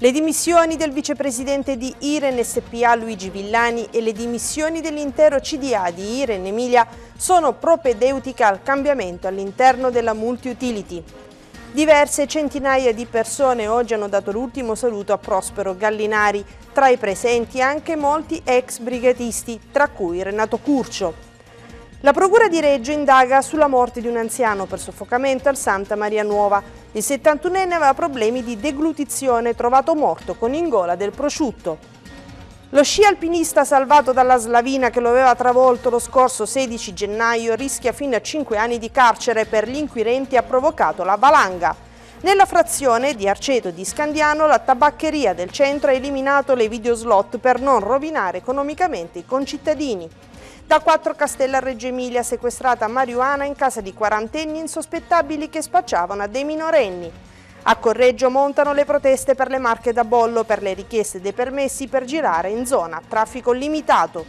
Le dimissioni del vicepresidente di Iren SPA Luigi Villani e le dimissioni dell'intero CDA di Iren Emilia sono propedeutiche al cambiamento all'interno della multi-utility. Diverse centinaia di persone oggi hanno dato l'ultimo saluto a Prospero Gallinari, tra i presenti anche molti ex brigatisti, tra cui Renato Curcio. La Procura di Reggio indaga sulla morte di un anziano per soffocamento al Santa Maria Nuova. Il 71enne aveva problemi di deglutizione, trovato morto con in gola del prosciutto. Lo sci alpinista salvato dalla slavina che lo aveva travolto lo scorso 16 gennaio rischia fino a 5 anni di carcere per gli inquirenti ha provocato la valanga. Nella frazione di Arceto di Scandiano la tabaccheria del centro ha eliminato le videoslot per non rovinare economicamente i concittadini. Da quattro Castella a Reggio Emilia sequestrata marijuana in casa di quarantenni insospettabili che spacciavano a dei minorenni. A Correggio montano le proteste per le marche da bollo per le richieste dei permessi per girare in zona traffico limitato.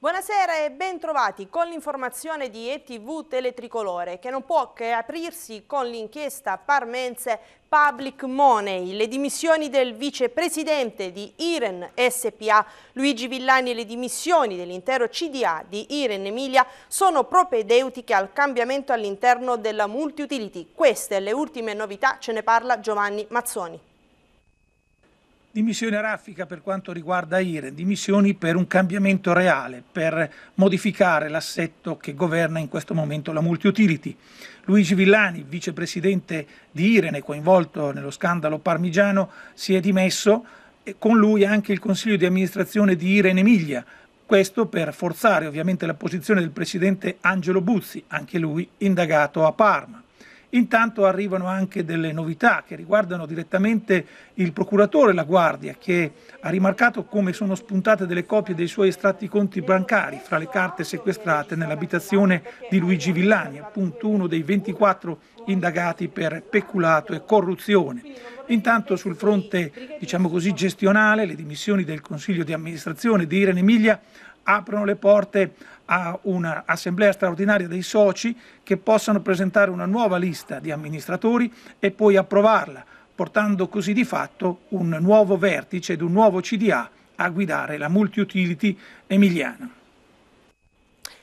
Buonasera e ben trovati con l'informazione di ETV Teletricolore che non può che aprirsi con l'inchiesta Parmense Public Money, le dimissioni del vicepresidente di Iren SPA Luigi Villani e le dimissioni dell'intero CDA di Iren Emilia sono propedeutiche al cambiamento all'interno della multiutility. Queste le ultime novità, ce ne parla Giovanni Mazzoni dimissioni a raffica per quanto riguarda IRE, dimissioni per un cambiamento reale, per modificare l'assetto che governa in questo momento la multiutility. Luigi Villani, vicepresidente di Irene, coinvolto nello scandalo parmigiano, si è dimesso e con lui anche il consiglio di amministrazione di Irene Emilia, questo per forzare ovviamente la posizione del presidente Angelo Buzzi, anche lui indagato a Parma. Intanto arrivano anche delle novità che riguardano direttamente il procuratore La Guardia che ha rimarcato come sono spuntate delle copie dei suoi estratti conti bancari fra le carte sequestrate nell'abitazione di Luigi Villani, appunto uno dei 24 indagati per peculato e corruzione. Intanto sul fronte diciamo così, gestionale le dimissioni del Consiglio di amministrazione di Irene Emilia aprono le porte a un'assemblea straordinaria dei soci che possano presentare una nuova lista di amministratori e poi approvarla, portando così di fatto un nuovo vertice ed un nuovo CDA a guidare la multi-utility emiliana.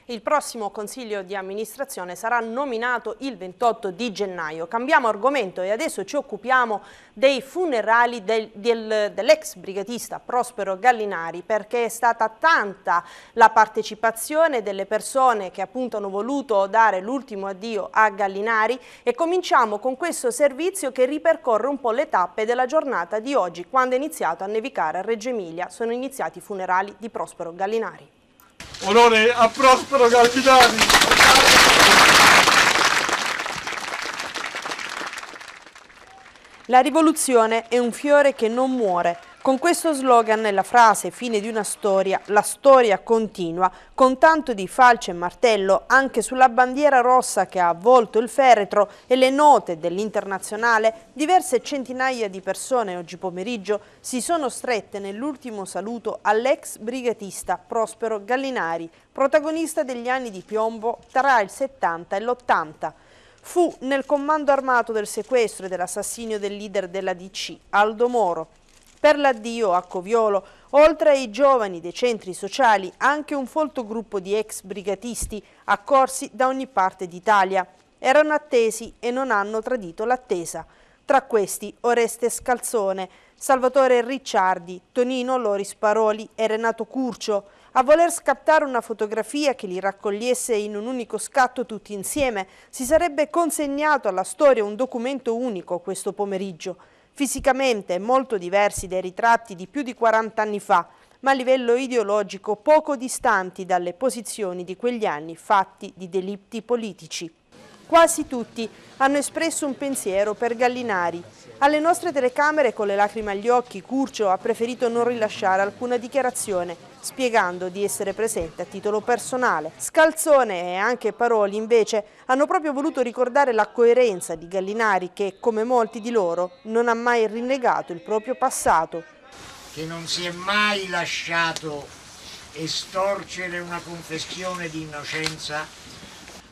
Il prossimo consiglio di amministrazione sarà nominato il 28 di gennaio. Cambiamo argomento e adesso ci occupiamo dei funerali del, del, dell'ex brigatista Prospero Gallinari perché è stata tanta la partecipazione delle persone che appunto hanno voluto dare l'ultimo addio a Gallinari e cominciamo con questo servizio che ripercorre un po' le tappe della giornata di oggi quando è iniziato a nevicare a Reggio Emilia sono iniziati i funerali di Prospero Gallinari. Onore a Prospero Galvidani. La rivoluzione è un fiore che non muore, con questo slogan e la frase fine di una storia, la storia continua, con tanto di falce e martello anche sulla bandiera rossa che ha avvolto il feretro e le note dell'internazionale, diverse centinaia di persone oggi pomeriggio si sono strette nell'ultimo saluto all'ex brigatista Prospero Gallinari, protagonista degli anni di piombo tra il 70 e l'80. Fu nel comando armato del sequestro e dell'assassinio del leader della DC, Aldo Moro, per l'addio a Coviolo, oltre ai giovani dei centri sociali, anche un folto gruppo di ex brigatisti accorsi da ogni parte d'Italia. Erano attesi e non hanno tradito l'attesa. Tra questi Oreste Scalzone, Salvatore Ricciardi, Tonino Loris Paroli e Renato Curcio, a voler scattare una fotografia che li raccogliesse in un unico scatto tutti insieme, si sarebbe consegnato alla storia un documento unico questo pomeriggio fisicamente molto diversi dai ritratti di più di 40 anni fa, ma a livello ideologico poco distanti dalle posizioni di quegli anni fatti di delitti politici. Quasi tutti hanno espresso un pensiero per Gallinari, alle nostre telecamere, con le lacrime agli occhi, Curcio ha preferito non rilasciare alcuna dichiarazione, spiegando di essere presente a titolo personale. Scalzone e anche Paroli, invece, hanno proprio voluto ricordare la coerenza di Gallinari che, come molti di loro, non ha mai rinnegato il proprio passato. Che non si è mai lasciato estorcere una confessione di innocenza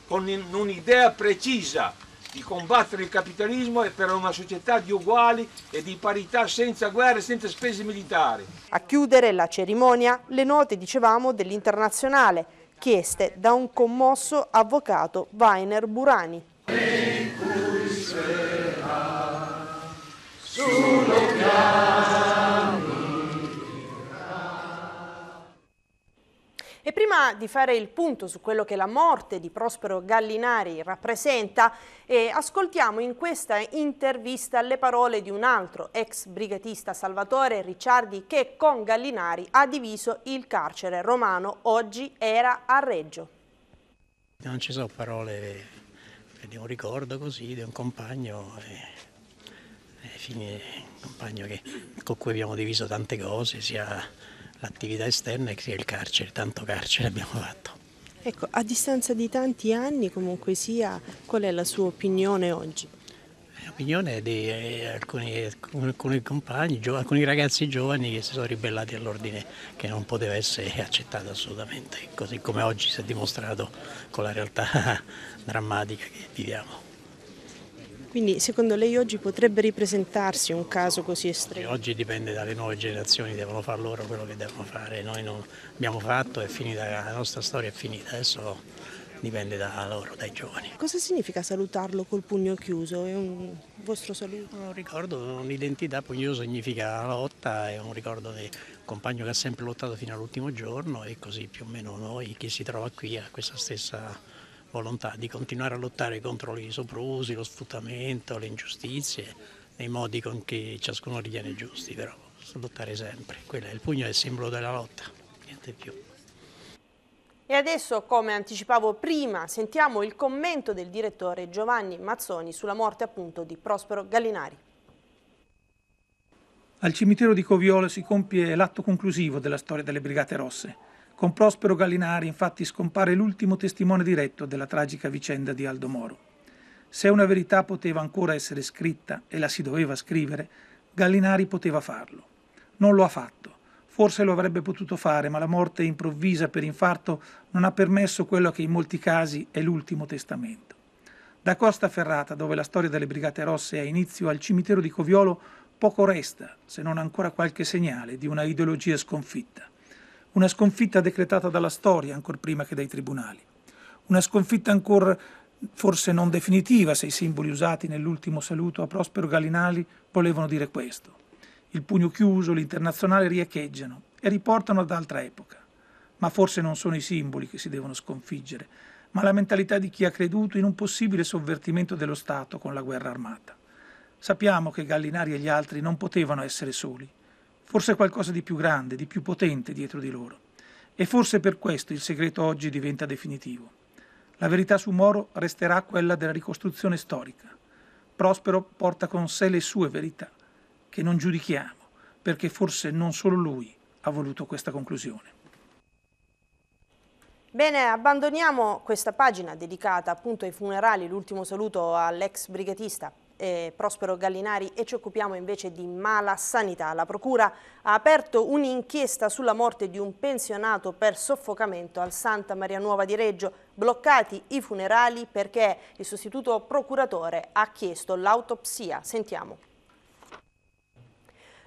con un'idea precisa di combattere il capitalismo e per una società di uguali e di parità senza guerre e senza spese militari. A chiudere la cerimonia le note, dicevamo, dell'internazionale, chieste da un commosso avvocato Weiner Burani. prima di fare il punto su quello che la morte di Prospero Gallinari rappresenta, eh, ascoltiamo in questa intervista le parole di un altro ex brigatista Salvatore Ricciardi che con Gallinari ha diviso il carcere romano, oggi era a Reggio. Non ci sono parole eh, di un ricordo così, di un compagno. Eh, eh fine compagno che, con cui abbiamo diviso tante cose, sia attività esterna che sia il carcere, tanto carcere abbiamo fatto. Ecco, a distanza di tanti anni comunque sia, qual è la sua opinione oggi? L'opinione eh, di eh, alcuni, alcuni, compagni, alcuni ragazzi giovani che si sono ribellati all'ordine che non poteva essere accettato assolutamente, così come oggi si è dimostrato con la realtà drammatica che viviamo. Quindi secondo lei oggi potrebbe ripresentarsi un caso così estremo? Oggi dipende dalle nuove generazioni, devono fare loro quello che devono fare. Noi non abbiamo fatto, è finita, la nostra storia è finita, adesso dipende da loro, dai giovani. Cosa significa salutarlo col pugno chiuso? È un vostro saluto? Un ricordo, un'identità, pugno significa la lotta, è un ricordo di un compagno che ha sempre lottato fino all'ultimo giorno e così più o meno noi, chi si trova qui, ha questa stessa volontà di continuare a lottare contro i soprusi, lo sfruttamento, le ingiustizie, nei modi con che ciascuno ritiene giusti, però lottare sempre. Quello è il pugno è il simbolo della lotta, niente più. E adesso, come anticipavo prima, sentiamo il commento del direttore Giovanni Mazzoni sulla morte appunto di Prospero Gallinari. Al cimitero di Coviolo si compie l'atto conclusivo della storia delle Brigate Rosse. Con Prospero Gallinari infatti scompare l'ultimo testimone diretto della tragica vicenda di Aldo Moro. Se una verità poteva ancora essere scritta e la si doveva scrivere, Gallinari poteva farlo. Non lo ha fatto. Forse lo avrebbe potuto fare, ma la morte improvvisa per infarto non ha permesso quello che in molti casi è l'ultimo testamento. Da Costa Ferrata, dove la storia delle Brigate Rosse ha inizio, al cimitero di Coviolo poco resta, se non ancora qualche segnale di una ideologia sconfitta. Una sconfitta decretata dalla storia, ancor prima che dai tribunali. Una sconfitta ancora forse non definitiva se i simboli usati nell'ultimo saluto a Prospero Gallinali volevano dire questo. Il pugno chiuso, l'internazionale riecheggiano e riportano ad altra epoca. Ma forse non sono i simboli che si devono sconfiggere, ma la mentalità di chi ha creduto in un possibile sovvertimento dello Stato con la guerra armata. Sappiamo che Gallinari e gli altri non potevano essere soli forse qualcosa di più grande, di più potente dietro di loro. E forse per questo il segreto oggi diventa definitivo. La verità su Moro resterà quella della ricostruzione storica. Prospero porta con sé le sue verità, che non giudichiamo, perché forse non solo lui ha voluto questa conclusione. Bene, abbandoniamo questa pagina dedicata appunto ai funerali, l'ultimo saluto all'ex brigatista eh, Prospero Gallinari e ci occupiamo invece di mala sanità. La Procura ha aperto un'inchiesta sulla morte di un pensionato per soffocamento al Santa Maria Nuova di Reggio, bloccati i funerali perché il sostituto procuratore ha chiesto l'autopsia. Sentiamo.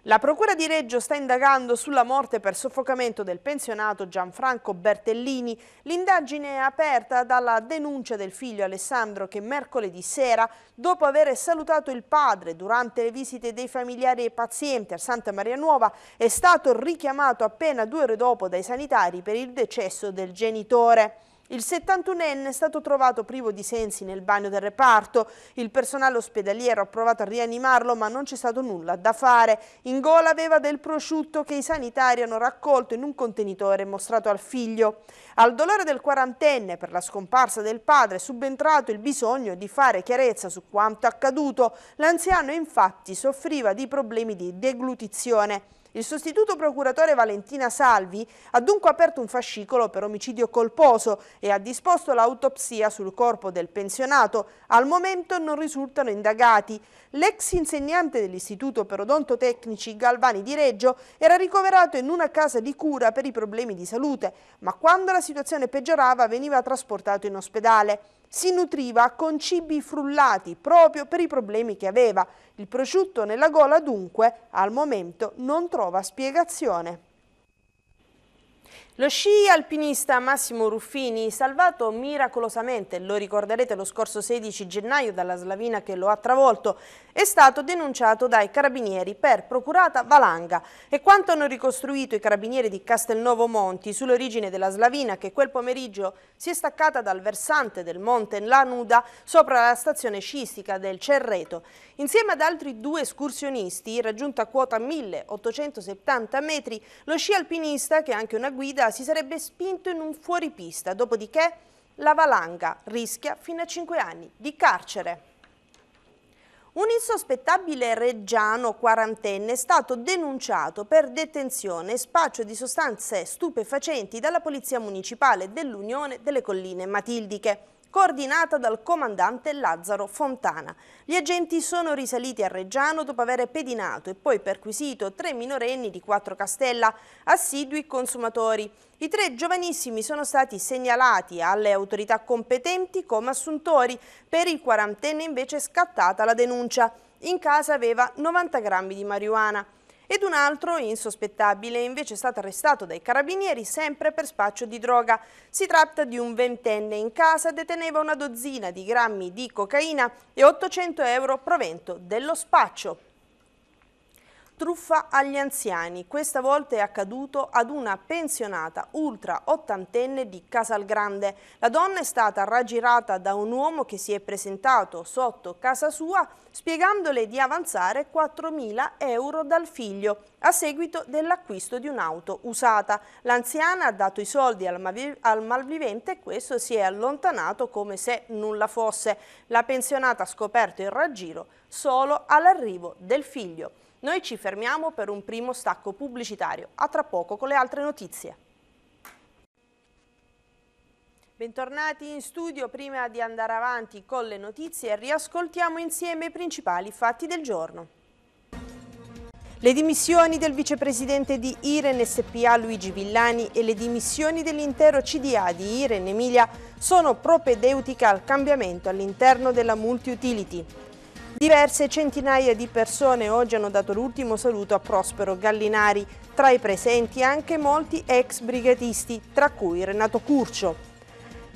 La Procura di Reggio sta indagando sulla morte per soffocamento del pensionato Gianfranco Bertellini. L'indagine è aperta dalla denuncia del figlio Alessandro che mercoledì sera, dopo aver salutato il padre durante le visite dei familiari e pazienti a Santa Maria Nuova, è stato richiamato appena due ore dopo dai sanitari per il decesso del genitore. Il 71enne è stato trovato privo di sensi nel bagno del reparto. Il personale ospedaliero ha provato a rianimarlo ma non c'è stato nulla da fare. In gola aveva del prosciutto che i sanitari hanno raccolto in un contenitore mostrato al figlio. Al dolore del quarantenne per la scomparsa del padre è subentrato il bisogno di fare chiarezza su quanto accaduto. L'anziano infatti soffriva di problemi di deglutizione. Il sostituto procuratore Valentina Salvi ha dunque aperto un fascicolo per omicidio colposo e ha disposto l'autopsia sul corpo del pensionato. Al momento non risultano indagati. L'ex insegnante dell'Istituto per Odontotecnici Galvani di Reggio era ricoverato in una casa di cura per i problemi di salute, ma quando la situazione peggiorava veniva trasportato in ospedale si nutriva con cibi frullati proprio per i problemi che aveva. Il prosciutto nella gola dunque al momento non trova spiegazione. Lo sci alpinista Massimo Ruffini, salvato miracolosamente, lo ricorderete lo scorso 16 gennaio dalla slavina che lo ha travolto, è stato denunciato dai carabinieri per procurata valanga e quanto hanno ricostruito i carabinieri di Castelnuovo Monti sull'origine della slavina che quel pomeriggio si è staccata dal versante del monte La Nuda sopra la stazione sciistica del Cerreto. Insieme ad altri due escursionisti, raggiunta quota 1870 metri, lo sci alpinista, che è anche una guida, Andrea si sarebbe spinto in un fuoripista, dopodiché la valanga rischia fino a 5 anni di carcere. Un insospettabile reggiano quarantenne è stato denunciato per detenzione e spaccio di sostanze stupefacenti dalla Polizia Municipale dell'Unione delle Colline Matildiche coordinata dal comandante Lazzaro Fontana. Gli agenti sono risaliti a Reggiano dopo aver pedinato e poi perquisito tre minorenni di Quattro Castella, assidui consumatori. I tre giovanissimi sono stati segnalati alle autorità competenti come assuntori, per il quarantenne invece è scattata la denuncia. In casa aveva 90 grammi di marijuana ed un altro insospettabile invece è stato arrestato dai carabinieri sempre per spaccio di droga. Si tratta di un ventenne in casa, deteneva una dozzina di grammi di cocaina e 800 euro provento dello spaccio. Truffa agli anziani. Questa volta è accaduto ad una pensionata ultra ottantenne di Casalgrande. La donna è stata raggirata da un uomo che si è presentato sotto casa sua spiegandole di avanzare 4.000 euro dal figlio a seguito dell'acquisto di un'auto usata. L'anziana ha dato i soldi al, malvivente e questo si è allontanato come se nulla fosse. La pensionata ha scoperto il raggiro solo all'arrivo del figlio. Noi ci fermiamo per un primo stacco pubblicitario. A tra poco con le altre notizie. Bentornati in studio, prima di andare avanti con le notizie riascoltiamo insieme i principali fatti del giorno. Le dimissioni del vicepresidente di Iren SPA Luigi Villani e le dimissioni dell'intero CDA di Iren Emilia sono propedeutiche al cambiamento all'interno della multi-utility. Diverse centinaia di persone oggi hanno dato l'ultimo saluto a Prospero Gallinari, tra i presenti anche molti ex brigatisti, tra cui Renato Curcio.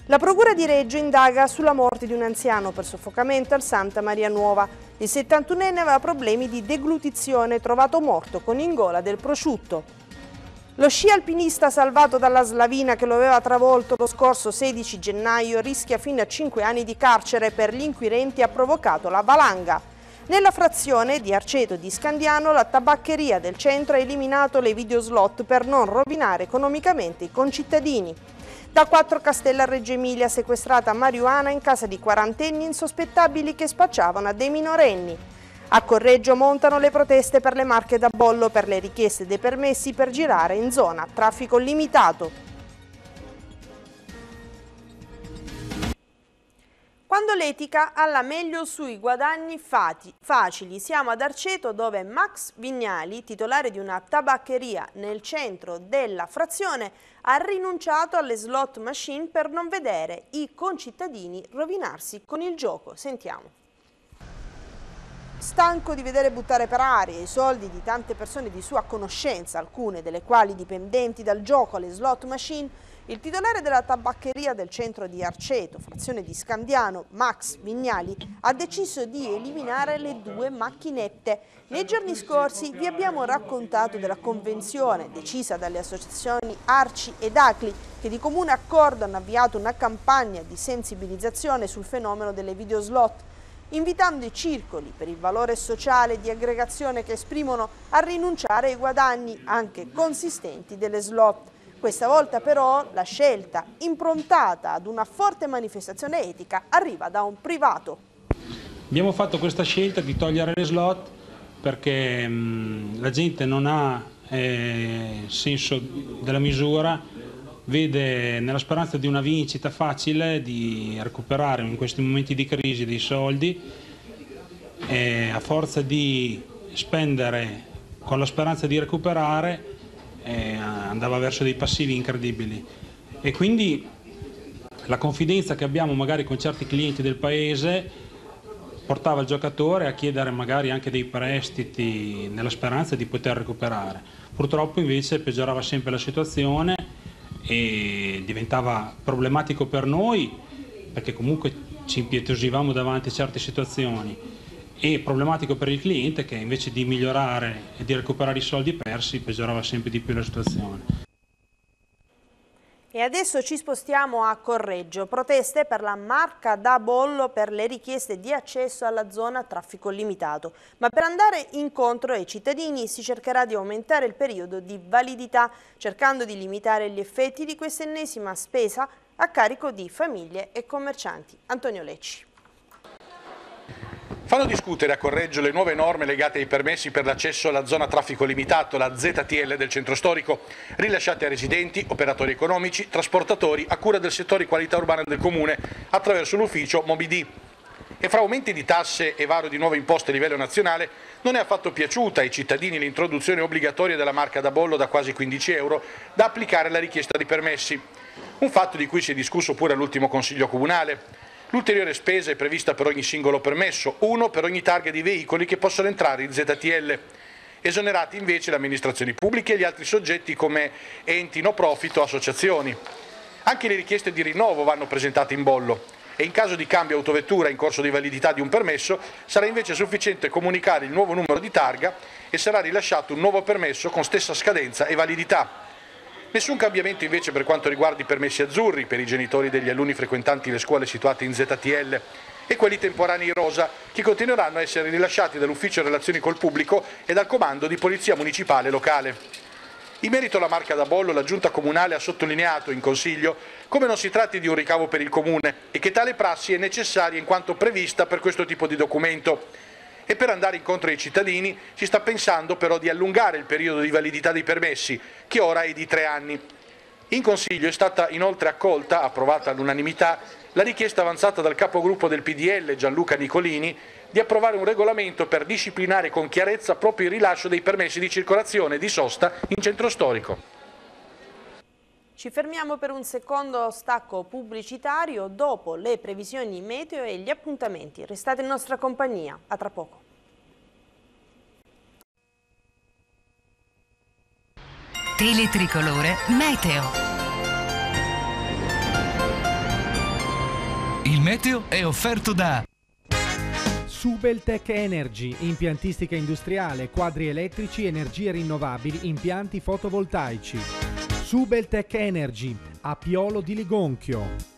La Procura di Reggio indaga sulla morte di un anziano per soffocamento al Santa Maria Nuova. Il 71enne aveva problemi di deglutizione, trovato morto con in gola del prosciutto. Lo sci alpinista salvato dalla slavina che lo aveva travolto lo scorso 16 gennaio rischia fino a 5 anni di carcere per gli inquirenti ha provocato la valanga. Nella frazione di Arceto di Scandiano la tabaccheria del centro ha eliminato le videoslot per non rovinare economicamente i concittadini. Da quattro Castella Reggio Emilia sequestrata marijuana in casa di quarantenni insospettabili che spacciavano a dei minorenni. A Correggio montano le proteste per le marche da bollo per le richieste dei permessi per girare in zona traffico limitato. Quando l'etica ha la meglio sui guadagni fati, facili, siamo ad Arceto dove Max Vignali, titolare di una tabaccheria nel centro della frazione, ha rinunciato alle slot machine per non vedere i concittadini rovinarsi con il gioco. Sentiamo. Stanco di vedere buttare per aria i soldi di tante persone di sua conoscenza, alcune delle quali dipendenti dal gioco alle slot machine, il titolare della tabaccheria del centro di Arceto, frazione di Scandiano, Max Vignali, ha deciso di eliminare le due macchinette. Nei giorni scorsi vi abbiamo raccontato della convenzione decisa dalle associazioni Arci ed Acli che di comune accordo hanno avviato una campagna di sensibilizzazione sul fenomeno delle videoslot invitando i circoli per il valore sociale di aggregazione che esprimono a rinunciare ai guadagni anche consistenti delle slot. Questa volta però la scelta, improntata ad una forte manifestazione etica, arriva da un privato. Abbiamo fatto questa scelta di togliere le slot perché mh, mm, la gente non ha eh, senso della misura vede nella speranza di una vincita facile di recuperare in questi momenti di crisi dei soldi e a forza di spendere con la speranza di recuperare eh, andava verso dei passivi incredibili e quindi la confidenza che abbiamo magari con certi clienti del paese portava il giocatore a chiedere magari anche dei prestiti nella speranza di poter recuperare. Purtroppo invece peggiorava sempre la situazione e diventava problematico per noi perché comunque ci impietosivamo davanti a certe situazioni e problematico per il cliente che invece di migliorare e di recuperare i soldi persi peggiorava sempre di più la situazione. E adesso ci spostiamo a Correggio. Proteste per la marca da bollo per le richieste di accesso alla zona a traffico limitato. Ma per andare incontro ai cittadini si cercherà di aumentare il periodo di validità, cercando di limitare gli effetti di questa ennesima spesa a carico di famiglie e commercianti. Antonio Lecci. Fanno discutere a Correggio le nuove norme legate ai permessi per l'accesso alla zona traffico limitato, la ZTL del centro storico, rilasciate a residenti, operatori economici, trasportatori a cura del settore qualità urbana del Comune attraverso l'ufficio Mobidi. E fra aumenti di tasse e varo di nuove imposte a livello nazionale non è affatto piaciuta ai cittadini l'introduzione obbligatoria della marca da bollo da quasi 15 euro da applicare alla richiesta di permessi. Un fatto di cui si è discusso pure all'ultimo Consiglio Comunale. L'ulteriore spesa è prevista per ogni singolo permesso, uno per ogni targa di veicoli che possono entrare in ZTL. Esonerati invece le amministrazioni pubbliche e gli altri soggetti come enti no profit o associazioni. Anche le richieste di rinnovo vanno presentate in bollo e in caso di cambio autovettura in corso di validità di un permesso sarà invece sufficiente comunicare il nuovo numero di targa e sarà rilasciato un nuovo permesso con stessa scadenza e validità. Nessun cambiamento invece per quanto riguarda i permessi azzurri per i genitori degli alunni frequentanti le scuole situate in ZTL e quelli temporanei rosa, che continueranno a essere rilasciati dall'Ufficio Relazioni col Pubblico e dal Comando di Polizia Municipale Locale. In merito alla marca da bollo, la Giunta Comunale ha sottolineato in Consiglio come non si tratti di un ricavo per il Comune e che tale prassi è necessaria in quanto prevista per questo tipo di documento e per andare incontro ai cittadini si sta pensando però di allungare il periodo di validità dei permessi, che ora è di tre anni. In Consiglio è stata inoltre accolta, approvata all'unanimità, la richiesta avanzata dal capogruppo del PDL Gianluca Nicolini di approvare un regolamento per disciplinare con chiarezza proprio il rilascio dei permessi di circolazione e di sosta in centro storico. Ci fermiamo per un secondo stacco pubblicitario dopo le previsioni meteo e gli appuntamenti. Restate in nostra compagnia, a tra poco. Teletricolore Meteo. Il meteo è offerto da Subeltech Energy, impiantistica industriale, quadri elettrici, energie rinnovabili, impianti fotovoltaici. Subeltech Energy, a Piolo di Ligonchio.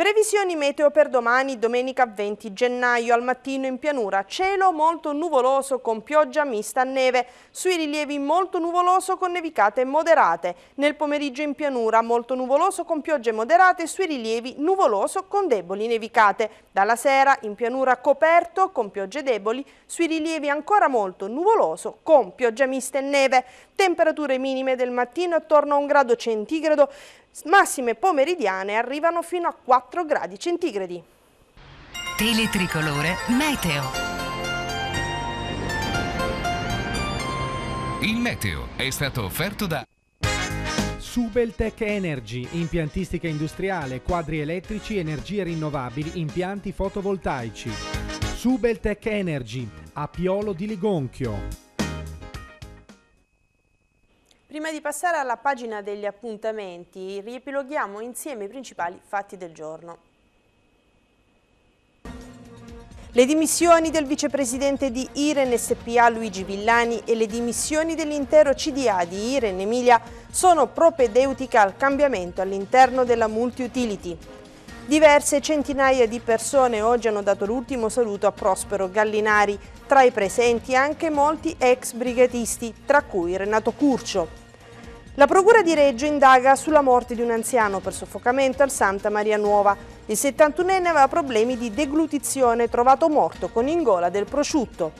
Previsioni meteo per domani, domenica 20 gennaio. Al mattino in pianura cielo molto nuvoloso con pioggia mista a neve. Sui rilievi molto nuvoloso con nevicate moderate. Nel pomeriggio in pianura molto nuvoloso con piogge moderate. Sui rilievi nuvoloso con deboli nevicate. Dalla sera in pianura coperto con piogge deboli. Sui rilievi ancora molto nuvoloso con pioggia mista e neve. Temperature minime del mattino attorno a un grado centigrado massime pomeridiane arrivano fino a 4 gradi centigradi. Teletricolore Meteo. Il meteo è stato offerto da Subeltech Energy, impiantistica industriale, quadri elettrici, energie rinnovabili, impianti fotovoltaici. Subeltech Energy, a Piolo di Ligonchio. Prima di passare alla pagina degli appuntamenti, riepiloghiamo insieme i principali fatti del giorno. Le dimissioni del vicepresidente di Iren SPA Luigi Villani e le dimissioni dell'intero CDA di Iren Emilia sono propedeutiche al cambiamento all'interno della multi-utility. Diverse centinaia di persone oggi hanno dato l'ultimo saluto a Prospero Gallinari, tra i presenti anche molti ex brigatisti, tra cui Renato Curcio. La Procura di Reggio indaga sulla morte di un anziano per soffocamento al Santa Maria Nuova. Il 71enne aveva problemi di deglutizione, trovato morto con in gola del prosciutto.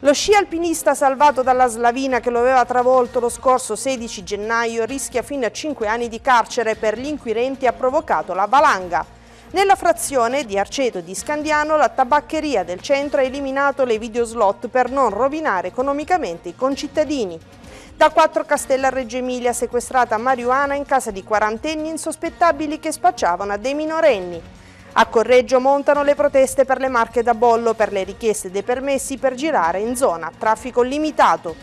Lo sci alpinista salvato dalla slavina che lo aveva travolto lo scorso 16 gennaio rischia fino a 5 anni di carcere per gli inquirenti ha provocato la valanga. Nella frazione di Arceto di Scandiano la tabaccheria del centro ha eliminato le videoslot per non rovinare economicamente i concittadini. Da quattro Castella Reggio Emilia sequestrata marijuana in casa di quarantenni insospettabili che spacciavano a dei minorenni. A Correggio montano le proteste per le marche da bollo per le richieste dei permessi per girare in zona a traffico limitato.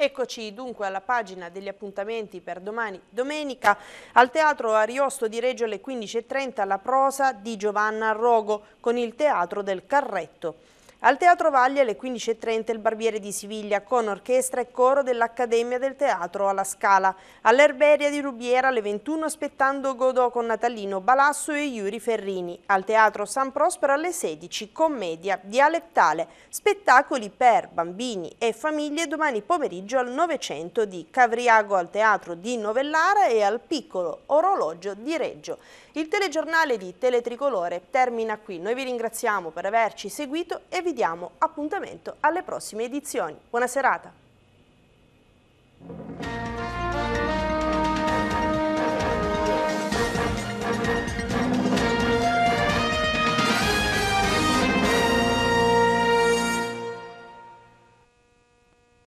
Eccoci dunque alla pagina degli appuntamenti per domani domenica al Teatro Ariosto di Reggio alle 15.30 la prosa di Giovanna Rogo con il Teatro del Carretto. Al Teatro Vaglia alle 15.30 il Barbiere di Siviglia con orchestra e coro dell'Accademia del Teatro alla Scala. All'Erberia di Rubiera alle 21 aspettando Godò con Natalino Balasso e Iuri Ferrini. Al Teatro San Prospero alle 16 commedia dialettale. Spettacoli per bambini e famiglie domani pomeriggio al 900 di Cavriago al Teatro di Novellara e al Piccolo Orologio di Reggio. Il telegiornale di Teletricolore termina qui. Noi vi ringraziamo per averci seguito e vi vi diamo appuntamento alle prossime edizioni. Buona serata!